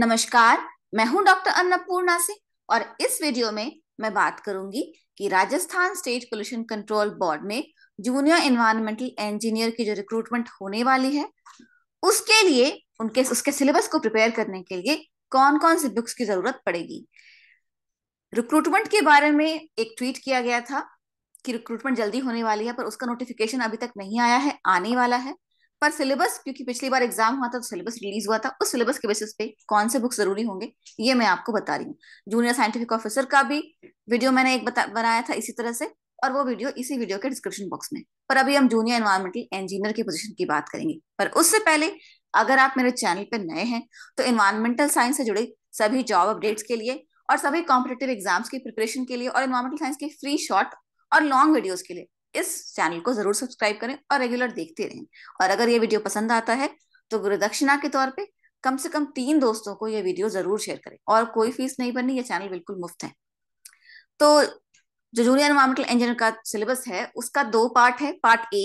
नमस्कार मैं हूं डॉक्टर अन्नपूर्णा सिंह और इस वीडियो में मैं बात करूंगी कि Rajasthan state pollution control board में जूनियर एनवायरमेंटल इंजीनियर की जो रिक्रूटमेंट होने वाली है उसके लिए उनके उसके सिलेबस को प्रिपेयर करने के लिए कौन कौन सी बुक्स की जरूरत पड़ेगी रिक्रूटमेंट के बारे में एक ट्वीट किया गया था कि रिक्रूटमेंट जल्दी होने वाली है पर उसका नोटिफिकेशन अभी तक नहीं आया है आने वाला है पर सिलेबस क्योंकि पिछली बार एग्जाम हुआ था तो सिलेबस रिलीज हुआ था उस सिलेबस के बेसिस पे कौन से बुक्स जरूरी होंगे ये मैं आपको बता रही हूँ जूनियर साइंटिफिक ऑफिसर का भी वीडियो मैंने एक बनाया था इसी तरह से और वो वीडियो इसी वीडियो के डिस्क्रिप्शन बॉक्स में पर अभी हम जूनियर एनवायरमेंटल इंजीनियर की पोजिशन की बात करेंगे पर उससे पहले अगर आप मेरे चैनल पर नए हैं तो एनवायरमेंटल साइंस से जुड़े सभी जॉब अपडेट्स के लिए और सभी कॉम्पिटेटिव एग्जाम्स की प्रिपरेशन के लिए और एनवायरमेंटल साइंस के फ्री शॉर्ट और लॉन्ग वीडियोज के लिए इस चैनल को जरूर सब्सक्राइब करें और रेगुलर देखते रहें और अगर ये वीडियो पसंद आता है तो गुरुदक्षिणा के तौर पे कम से कम तीन दोस्तों को ये वीडियो जरूर शेयर करें और कोई फीस नहीं बननी ये चैनल बिल्कुल मुफ्त है तो जो जूनियर इन्वायरमेंटल इंजीनियर का सिलेबस है उसका दो पार्ट है पार्ट ए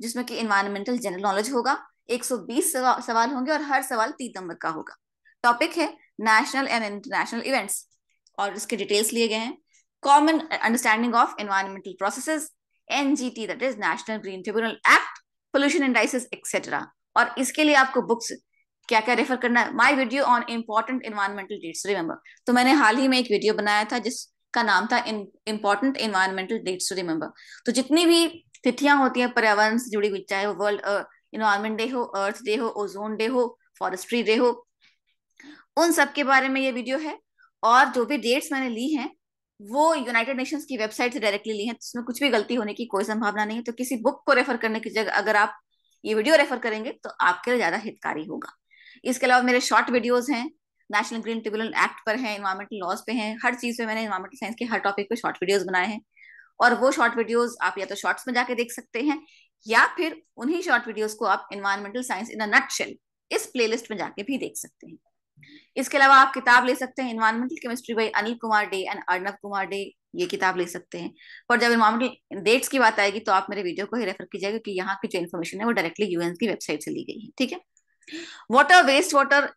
जिसमें कि इन्वायरमेंटल जनरल नॉलेज होगा 120 सवाल होंगे और हर सवाल तीन नंबर का होगा टॉपिक है नेशनल एंड इंटरनेशनल इवेंट्स और इसके डिटेल्स लिए गए हैं common understanding of environmental processes NGT that is National Green Tribunal act pollution Indices etcetera और इसके लिए आपको बुक्स क्या क्या रेफर करना है my video on important environmental dates remember तो मैंने हाल ही में एक वीडियो बनाया था जिसका नाम था important environmental dates to remember तो जितनी भी तिथियां होती हैं पर्यावरण से जुड़ी हुई चाहे वो वर्ल्ड इन्वायरमेंट डे हो अर्थ डे हो ओजोन डे हो फॉरेस्ट्री डे हो उन सब के बारे में ये वीडियो है और जो भी डेट्स मैंने ली हैं वो यूनाइटेड नेशंस की वेबसाइट से डायरेक्टली ली है तो उसमें कुछ भी गलती होने की कोई संभावना नहीं है तो किसी बुक को रेफर करने की जगह अगर आप ये वीडियो रेफर करेंगे तो आपके लिए ज्यादा हितकारी होगा इसके अलावा मेरे शॉर्ट वीडियोज हैं नेशनल ग्रीन ट्रिब्यूनल एक्ट पर है इन्वायरमेंटल लॉज पे हैं हर चीज पे मैंने इन्वायरमेंटल साइंस के हर टॉपिक पे शॉर्ट वीडियोज बनाए हैं और वो शॉर्ट वीडियोज आप या तो शॉर्ट्स में जाके देख सकते हैं या फिर उन्हीं शॉर्ट वीडियोज को आप environmental science in a nutshell इस प्लेलिस्ट में जाके भी देख सकते हैं इसके अलावा आप किताब ले सकते हैं environmental chemistry by Anil Kumar De and Arnab Kumar De ये किताब ले सकते हैं पर जब इन्वायरमेंटल डेट्स की बात आएगी तो आप मेरे वीडियो को ही रेफर कीजिएगा क्योंकि यहाँ की जो इन्फॉर्मेशन है वो डायरेक्टली यूएन की वेबसाइट से ली गई है ठीक है वाटर वेस्ट वाटर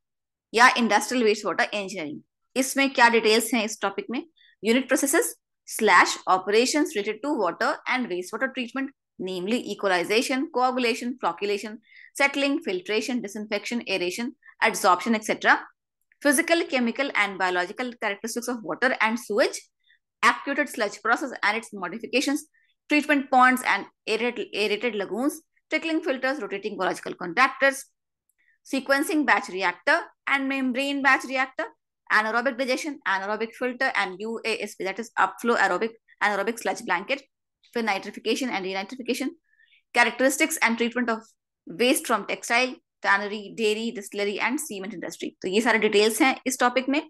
या इंडस्ट्रियल वेस्ट वाटर इंजीनियरिंग इसमें क्या डिटेल्स हैं इस टॉपिक में unit processes slash operation related to water and waste water treatment namely equalization, coagulation, flocculation, settling, filtration, disinfection, aeration adsorption, etcetera physical, chemical, and biological characteristics of water and sewage, activated sludge process and its modifications, treatment ponds and aerated, aerated lagoons, trickling filters, rotating biological contactors, sequencing batch reactor and membrane batch reactor, anaerobic digestion, anaerobic filter, and UASP, that is upflow aerobic anaerobic sludge blanket, for nitrification and denitrification, characteristics and treatment of waste from textile, tannery dairy distillery and cement industry तो ये सारे details हैं इस topic में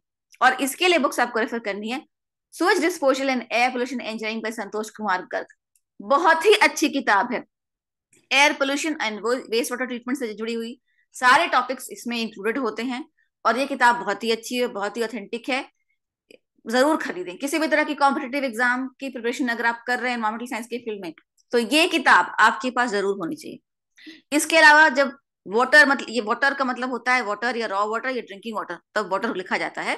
और इसके लिए books आपको रेफर करनी है सोच disposal and air pollution engineering by Santosh Kumar Garg बहुत ही अच्छी किताब है air pollution and waste water treatment से जुड़ी हुई सारे टॉपिक्स इसमें इंक्लूडेड होते हैं और ये किताब बहुत ही अच्छी है बहुत ही ऑथेंटिक है जरूर खरीदें किसी भी तरह की कॉम्पिटेटिव एग्जाम की प्रिपरेशन अगर आप कर रहे हैं एनवायरमेंटल साइंस के फील्ड में तो ये किताब आपके पास जरूर होनी चाहिए इसके अलावा जब वाटर मतलब ये वाटर का मतलब होता है वाटर या रॉ वाटर या ड्रिंकिंग वाटर तब वाटर लिखा जाता है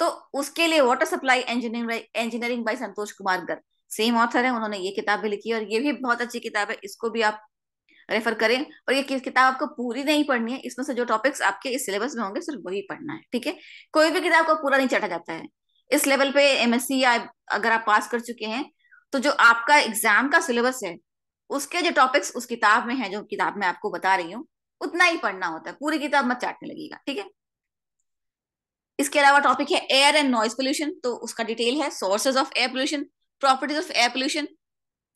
तो उसके लिए water supply engineering engineering by Santosh Kumar Garg same author है उन्होंने ये किताब भी लिखी है और ये भी बहुत अच्छी किताब है इसको भी आप रेफर करें और ये किताब आपको पूरी नहीं पढ़नी है इसमें से जो टॉपिक्स आपके इस सिलेबस में होंगे सिर्फ वही पढ़ना है ठीक है कोई भी किताब को पूरा नहीं चढ़ा जाता है इस लेवल पे एमएससी या अगर आप पास कर चुके हैं तो जो आपका एग्जाम का सिलेबस है उसके जो टॉपिक्स उस किताब में है जो किताब में आपको बता रही हूँ उतना ही पढ़ना होता है पूरी किताब मत चाटने लगेगा ठीक है इसके अलावा टॉपिक है एयर एंड नॉइज पोल्यूशन तो उसका डिटेल है sources of air pollution properties of air pollution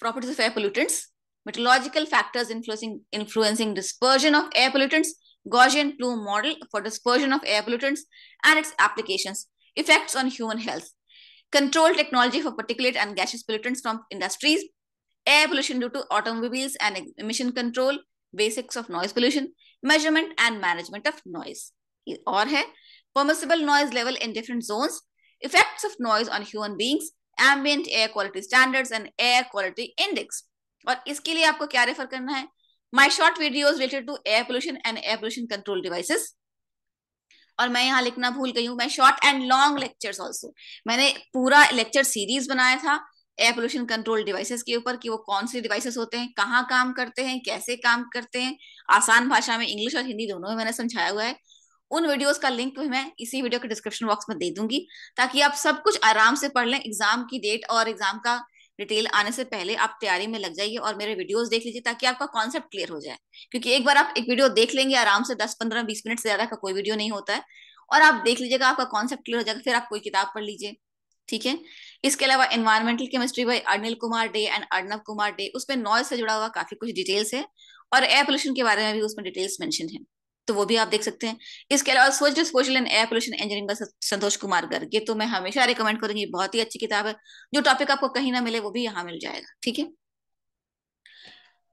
properties of air pollutants meteorological factors influencing influencing dispersion of air pollutants Gaussian plume model for dispersion of air pollutants and its application effects on human health control technology for particulate and gaseous pollutants from industries air pollution due to automobiles and emission control basics of noise pollution measurement and management of noise और है permissible noise level in different zones effects of noise on human beings ambient air quality standards and air quality index और इसके लिए आपको क्या refer करना है my short videos related to air pollution and air pollution control devices और मैं यहाँ लिखना भूल गई हूँ मैं short and long lectures also मैंने पूरा लेक्चर सीरीज बनाया था एयर पोल्यूशन कंट्रोल डिवाइसेस के ऊपर कि वो कौन से डिवाइसेस होते हैं कहाँ काम करते हैं कैसे काम करते हैं आसान भाषा में इंग्लिश और हिंदी दोनों में मैंने समझाया हुआ है उन वीडियोस का लिंक भी मैं इसी वीडियो के डिस्क्रिप्शन बॉक्स में दे दूंगी ताकि आप सब कुछ आराम से पढ़ लें एग्जाम की डेट और एग्जाम का डिटेल आने से पहले आप तैयारी में लग जाइए और मेरे वीडियोस देख लीजिए ताकि आपका कॉन्सेप्ट क्लियर हो जाए क्योंकि एक बार आप एक वीडियो देख लेंगे आराम से दस पंद्रह बीस मिनट से ज्यादा का कोई वीडियो नहीं होता है और आप देख लीजिएगा आपका कॉन्सेप्ट क्लियर हो जाएगा फिर आप कोई किताब पढ़ लीजिए ठीक है इसके अलावा environmental chemistry by Anil Kumar De and Arnav Kumar De उसमें नॉइज से जुड़ा हुआ काफी कुछ डिटेल्स है और एयर पोल्यूशन के बारे में भी उसमें डिटेल्स मेंशन है तो वो भी आप देख सकते हैं इसके अलावा sewage disposal and air pollution engineering का संतोष कुमार गर्ग ये तो मैं हमेशा रिकमेंड करूंगी बहुत ही अच्छी किताब है जो टॉपिक आपको कहीं ना मिले वो भी यहाँ मिल जाएगा ठीक है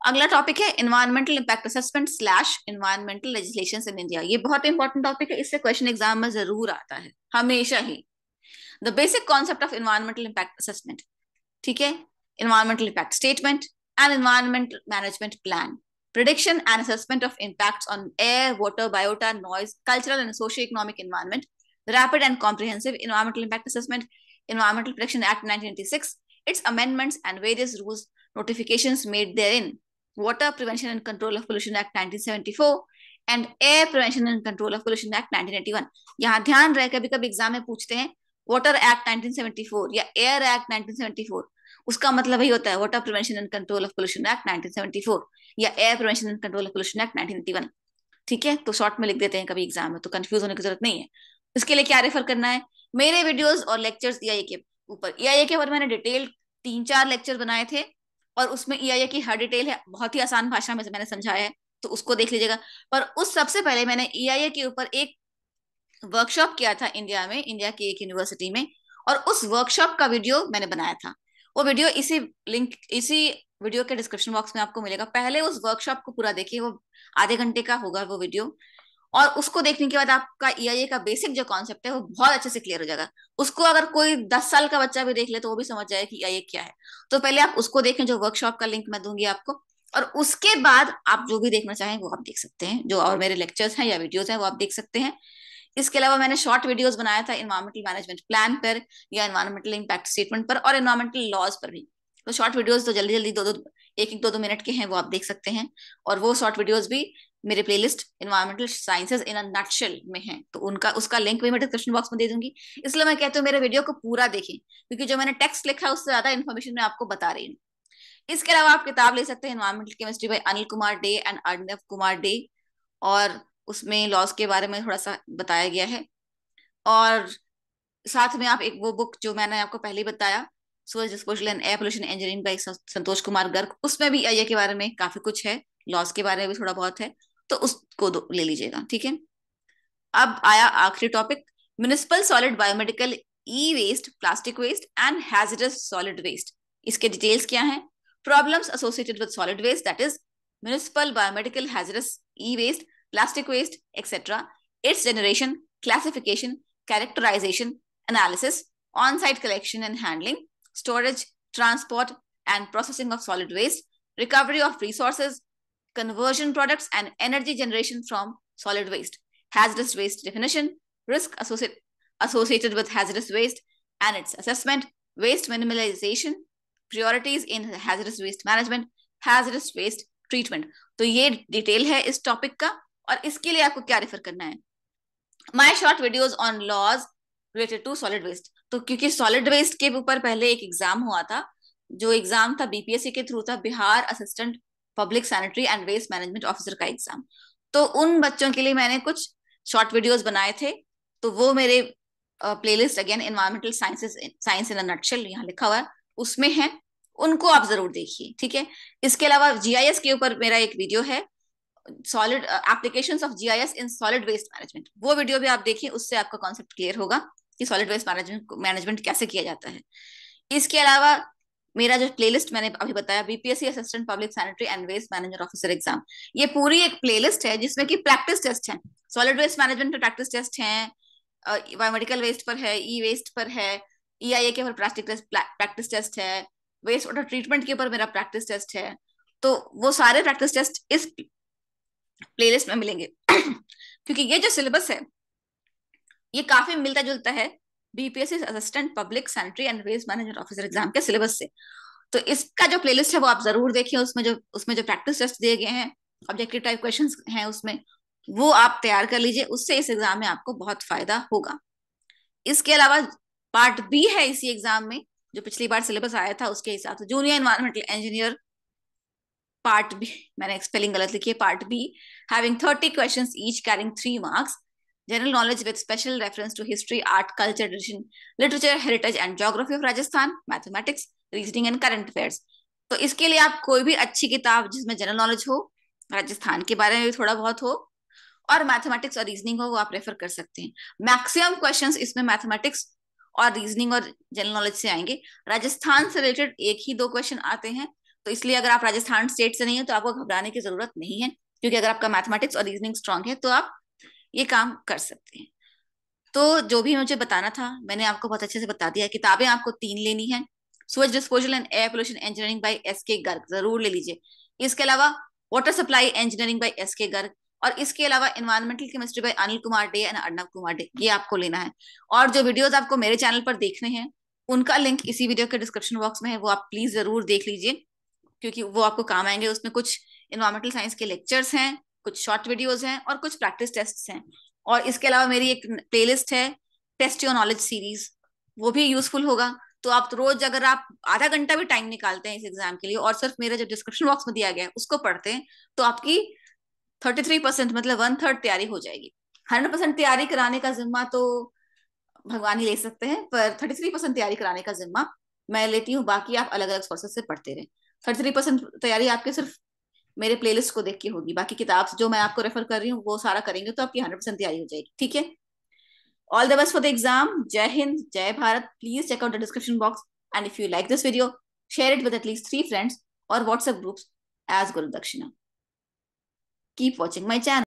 अगला टॉपिक है environmental impact assessment slash environmental legislation in India ये बहुत इंपॉर्टेंट टॉपिक है इससे क्वेश्चन एग्जाम में जरूर आता है हमेशा ही the basic concept of environmental impact assessment ठीक है environmental impact statement and environmental management plan prediction and assessment of impacts on air water biota noise cultural and socio-economic environment rapid and comprehensive environmental impact assessment environmental protection act 1986 its amendments and various rules notifications made therein water prevention and control of pollution act 1974 and air prevention and control of pollution act 1981 यहाँ ध्यान रहे कभी कभी exam में पूछते हैं water act 1974 या air act 1974 उसका मतलब यही होता है water prevention and control of pollution act 1974 या air prevention and control of pollution act 1981 ठीक है तो शॉर्ट में लिख देते हैं कभी एग्जाम में तो कंफ्यूज होने की जरूरत नहीं है इसके लिए क्या रेफर करना है मेरे वीडियोज और लेक्चर्स ई e के ऊपर ई e के ऊपर मैंने डिटेल तीन चार लेक्चर बनाए थे और उसमें ई e की हर डिटेल है बहुत ही आसान भाषा में मैंने समझाया है तो उसको देख लीजिएगा पर उस सबसे पहले मैंने ई के ऊपर एक वर्कशॉप किया था इंडिया में इंडिया की एक यूनिवर्सिटी में और उस वर्कशॉप का वीडियो मैंने बनाया था वो वीडियो इसी लिंक इसी वीडियो के डिस्क्रिप्शन बॉक्स में आपको मिलेगा पहले उस वर्कशॉप को पूरा देखिए वो आधे घंटे का होगा वो वीडियो और उसको देखने के बाद आपका ई का बेसिक जो कॉन्सेप्ट है वो बहुत अच्छे से क्लियर हो जाएगा उसको अगर कोई दस साल का बच्चा भी देख ले तो वो भी समझ जाएगा कि ई क्या है तो पहले आप उसको देखें जो वर्कशॉप का लिंक मैं दूंगी आपको और उसके बाद आप जो भी देखना चाहें वो आप देख सकते हैं जो और मेरे लेक्चर्स हैं या वीडियोज हैं वो आप देख सकते हैं इसके अलावा मैंने शॉर्ट वीडियोस बनाया था इन्वायरमेंटल मैनेजमेंट प्लान पर या इन्वायरमेंटल इंपैक्ट स्टेटमेंट पर और इन्वायरमेंटल लॉज पर भी तो शॉर्ट वीडियोस तो जल्दी जल्दी दो दो एक एक दो दो मिनट के हैं वो आप देख सकते हैं और वो शॉर्ट वीडियोज भी मेरे playlist environmental sciences in nutshell में है तो उनका उसका लिंक भी मैं डिस्क्रिप्शन बॉक्स में दे दूंगी इसलिए मैं कहती हूँ मेरे वीडियो को पूरा देखें क्योंकि जो मैंने टेक्स्ट लिखा है उससे ज्यादा इन्फॉर्मेशन मैं आपको बता रही हूँ इसके अलावा आप किताब ले सकते हैं environmental chemistry by Anil Kumar De and Arnav Kumar De और उसमें लॉस के बारे में थोड़ा सा बताया गया है और साथ में आप एक वो बुक जो मैंने आपको पहले बताया सूरज disposal and air pollution engineering by Santosh Kumar Garg उसमें भी आई के बारे में काफी कुछ है लॉस के बारे में भी थोड़ा बहुत है तो उसको ले लीजिएगा ठीक है अब आया आखिरी topic municipal solid biomedical e waste plastic waste and hazardous solid waste इसके डिटेल्स क्या है problems associated with solid waste that is municipal biomedical hazardous e waste plastic waste, etc., its generation, classification, characterization, analysis, on-site collection and handling, storage, transport, and processing of solid waste, recovery of resources, conversion products, and energy generation from solid waste, hazardous waste definition, risk associate, associated with hazardous waste, and its assessment, waste minimalization, priorities in hazardous waste management, hazardous waste treatment. So, ये detail है इस topic का और इसके लिए आपको क्या refer करना है my short videos on laws related to solid waste तो क्योंकि सॉलिड वेस्ट के ऊपर पहले एक एग्जाम हुआ था जो एग्जाम था बीपीएससी के थ्रू था Bihar assistant public sanitary and waste management officer का एग्जाम तो उन बच्चों के लिए मैंने कुछ शॉर्ट वीडियोस बनाए थे तो वो मेरे playlist again environmental sciences science in nutshell यहाँ लिखा हुआ है उसमें है उनको आप जरूर देखिए ठीक है इसके अलावा जीआईएस के ऊपर मेरा एक वीडियो है solid application of GIS in solid waste management वो वीडियो भी आप देखिए उससे आपका कॉन्सेप्ट क्लियर होगा कि सॉलिड वेस्ट मैनेजमेंट मैनेजमेंट कैसे किया जाता है इसके अलावा मेरा जो प्लेलिस्ट मैंने अभी बताया BPSC assistant public sanitary and waste manager officer exam ये पूरी एक प्लेलिस्ट है जिसमें कि प्रैक्टिस टेस्ट है सॉलिड वेस्ट मैनेजमेंट पर प्रैक्टिस टेस्ट है बायोमेडिकल वेस्ट पर है ई वेस्ट पर है ई आई ए के ऊपर प्लास्टिक प्रैक्टिस टेस्ट है वेस्ट वाटर ट्रीटमेंट के ऊपर मेरा प्रैक्टिस टेस्ट है तो वो सारे प्रैक्टिस टेस्ट इस प्लेलिस्ट में मिलेंगे क्योंकि ये जो सिलेबस है ये काफी मिलता जुलता है BPSC assistant public sanitary and waste management officer exam के सिलेबस से तो इसका जो प्लेलिस्ट है वो आप जरूर देखिए उसमें जो उसमें जो प्रैक्टिस टेस्ट दिए गए हैं ऑब्जेक्टिव टाइप क्वेश्चंस हैं उसमें वो आप तैयार कर लीजिए उससे इस एग्जाम में आपको बहुत फायदा होगा इसके अलावा पार्ट बी है इसी एग्जाम में जो पिछली बार सिलेबस आया था उसके हिसाब से junior environmental engineer part B मैंने स्पेलिंग गलत लिखी है part B having thirty question each carrying three marks general knowledge with special reference to history art culture tradition literature heritage and geography of Rajasthan mathematics reasoning and current affairs तो इसके लिए आप कोई भी अच्छी किताब जिसमें जनरल नॉलेज हो राजस्थान के बारे में भी थोड़ा बहुत हो और मैथमेटिक्स और रीजनिंग हो वो आप रेफर कर सकते हैं मैक्सिमम क्वेश्चंस इसमें मैथमेटिक्स और रीजनिंग और जनरल नॉलेज से आएंगे राजस्थान से रिलेटेड एक ही दो क्वेश्चन आते हैं तो इसलिए अगर आप राजस्थान स्टेट से नहीं है तो आपको घबराने की जरूरत नहीं है क्योंकि अगर आपका मैथमेटिक्स और रीजनिंग स्ट्रांग है तो आप ये काम कर सकते हैं तो जो भी मुझे बताना था मैंने आपको बहुत अच्छे से बता दिया किताबें आपको तीन लेनी है sewage disposal and air pollution engineering by S K Garg जरूर ले लीजिए इसके अलावा water supply engineering by S K Garg और इसके अलावा environmental chemistry by Anil Kumar De and Arnav Kumar De ये आपको लेना है और जो वीडियोज आपको मेरे चैनल पर देखने हैं उनका लिंक इसी वीडियो के डिस्क्रिप्शन बॉक्स में है वो आप प्लीज जरूर देख लीजिए क्योंकि वो आपको काम आएंगे उसमें कुछ इन्वायरमेंटल साइंस के लेक्चर्स हैं कुछ शॉर्ट वीडियोज हैं और कुछ प्रैक्टिस टेस्ट हैं और इसके अलावा मेरी एक प्लेलिस्ट है टेस्ट योर नॉलेज सीरीज वो भी यूजफुल होगा तो आप तो रोज अगर आप आधा घंटा भी टाइम निकालते हैं इस एग्जाम के लिए और सिर्फ मेरा जो डिस्क्रिप्शन बॉक्स में दिया गया है उसको पढ़ते हैं तो आपकी थर्टी थ्री परसेंट मतलब वन थर्ड तैयारी हो जाएगी हंड्रेड परसेंट तैयारी कराने का जिम्मा तो भगवान ही ले सकते हैं पर थर्टी थ्री परसेंट तैयारी कराने का जिम्मा मैं लेती हूँ बाकी आप अलग अलग सोर्सेस से पढ़ते रहे थर्टी थ्री परसेंट तैयारी आपके सिर्फ मेरे प्लेलिस्ट को देख के होगी बाकी किताब जो मैं आपको रेफर कर रही हूँ वो सारा करेंगे तो आपकी हंड्रेड परसेंट तैयारी हो जाएगी ठीक है all the best for the exam जय हिंद जय Bharat please check out the description box and if you like this video share it with at least three friends और WhatsApp groups as guru dakshina keep watching my channel